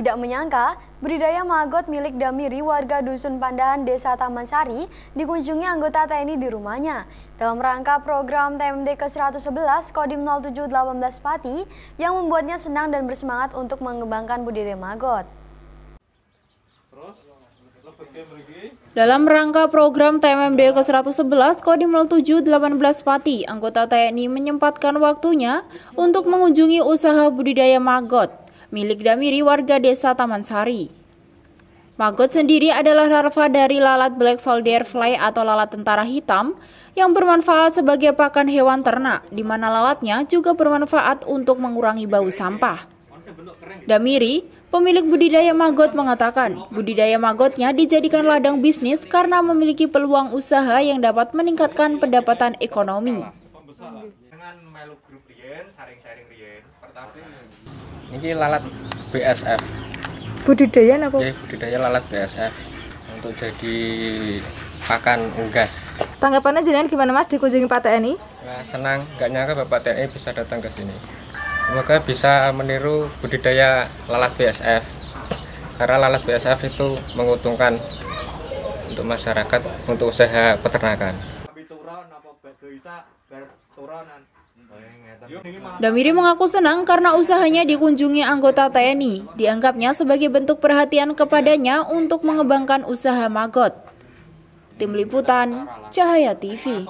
Tidak menyangka, budidaya magot milik Damiri warga Dusun Pandahan Desa Taman Sari dikunjungi anggota TNI di rumahnya. Dalam rangka program TMD ke-111 Kodim 0718 Pati yang membuatnya senang dan bersemangat untuk mengembangkan budidaya magot. Dalam rangka program TMMD ke-111 Kodim 0718 Pati, anggota TNI menyempatkan waktunya untuk mengunjungi usaha budidaya magot milik Damiri warga desa Taman Sari. Maggot sendiri adalah larva dari lalat black soldier fly atau lalat tentara hitam yang bermanfaat sebagai pakan hewan ternak, di mana lalatnya juga bermanfaat untuk mengurangi bau sampah. Damiri, pemilik budidaya maggot mengatakan, budidaya maggotnya dijadikan ladang bisnis karena memiliki peluang usaha yang dapat meningkatkan pendapatan ekonomi. Rien, Rien. Pertama ini lalat BSF. Budidaya apa? Ya, budidaya lalat BSF untuk jadi pakan unggas. Tanggapannya jenengan gimana Mas dikunjungi Pak TNI? Nah, ya, senang, nggak nyangka Bapak TNI bisa datang ke sini. Semoga bisa meniru budidaya lalat BSF. Karena lalat BSF itu menguntungkan untuk masyarakat, untuk usaha peternakan. Tapi turun apa bisa berturunan? Damiri mengaku senang karena usahanya dikunjungi anggota TNI. Dianggapnya sebagai bentuk perhatian kepadanya untuk mengembangkan usaha Magot. Tim Liputan, Cahaya TV.